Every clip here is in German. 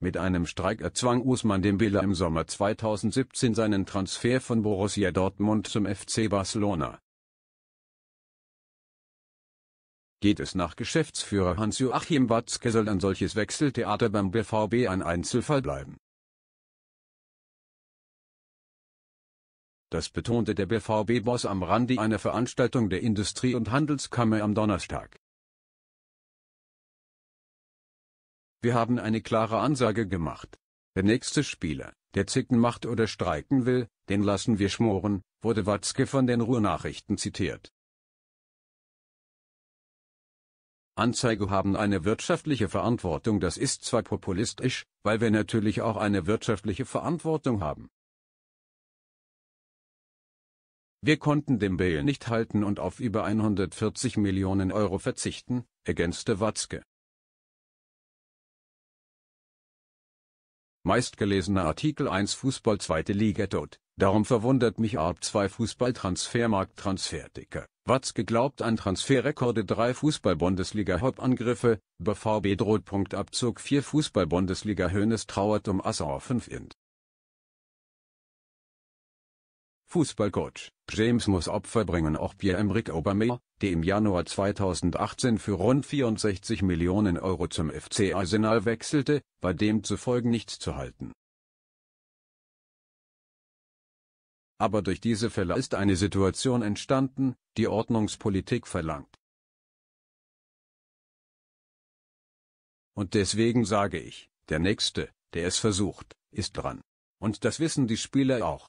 Mit einem Streik erzwang Usman Dembele im Sommer 2017 seinen Transfer von Borussia Dortmund zum FC Barcelona. Geht es nach Geschäftsführer Hans-Joachim Watzke soll ein solches Wechseltheater beim BVB ein Einzelfall bleiben. Das betonte der BVB-Boss am Rande einer Veranstaltung der Industrie- und Handelskammer am Donnerstag Wir haben eine klare Ansage gemacht. Der nächste Spieler, der zicken macht oder streiken will, den lassen wir schmoren, wurde Watzke von den Ruhrnachrichten zitiert. Anzeige haben eine wirtschaftliche Verantwortung, das ist zwar populistisch, weil wir natürlich auch eine wirtschaftliche Verantwortung haben. Wir konnten dem Bail nicht halten und auf über 140 Millionen Euro verzichten, ergänzte Watzke. meistgelesene Artikel 1 Fußball 2. Liga tot. Darum verwundert mich Arp 2 Fußball Transfermarkt Transferticker. Watzke glaubt an Transferrekorde 3 Fußball Bundesliga Hop Angriffe, BVB droht Punktabzug 4 Fußball Bundesliga Hönes trauert um Assauer 5 Int. Fußballcoach, James muss Opfer bringen Auch Pierre-Emerick Aubameyang, der im Januar 2018 für rund 64 Millionen Euro zum FC Arsenal wechselte, war demzufolge nichts zu halten. Aber durch diese Fälle ist eine Situation entstanden, die Ordnungspolitik verlangt. Und deswegen sage ich, der Nächste, der es versucht, ist dran. Und das wissen die Spieler auch.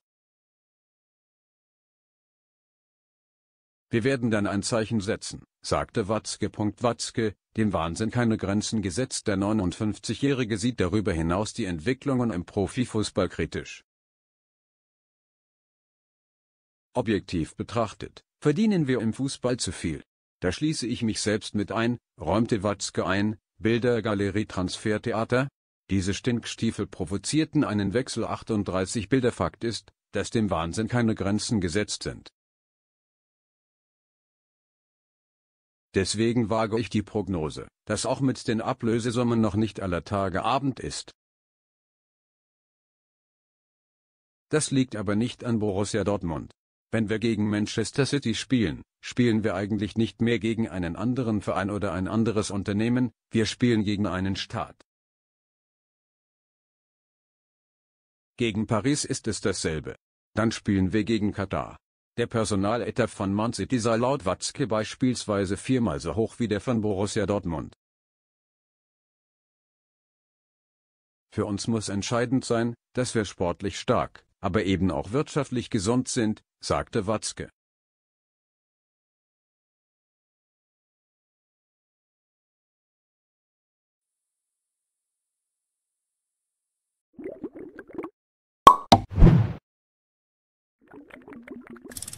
Wir werden dann ein Zeichen setzen, sagte Watzke. Watzke, dem Wahnsinn keine Grenzen gesetzt. Der 59-Jährige sieht darüber hinaus die Entwicklungen im Profifußball kritisch. Objektiv betrachtet, verdienen wir im Fußball zu viel. Da schließe ich mich selbst mit ein, räumte Watzke ein, Bildergalerie Transfertheater? Diese Stinkstiefel provozierten einen Wechsel 38 Bilder. Fakt ist, dass dem Wahnsinn keine Grenzen gesetzt sind. Deswegen wage ich die Prognose, dass auch mit den Ablösesummen noch nicht aller Tage Abend ist. Das liegt aber nicht an Borussia Dortmund. Wenn wir gegen Manchester City spielen, spielen wir eigentlich nicht mehr gegen einen anderen Verein oder ein anderes Unternehmen, wir spielen gegen einen Staat. Gegen Paris ist es dasselbe. Dann spielen wir gegen Katar. Der Personaläther von Man City sei laut Watzke beispielsweise viermal so hoch wie der von Borussia Dortmund. Für uns muss entscheidend sein, dass wir sportlich stark, aber eben auch wirtschaftlich gesund sind, sagte Watzke. you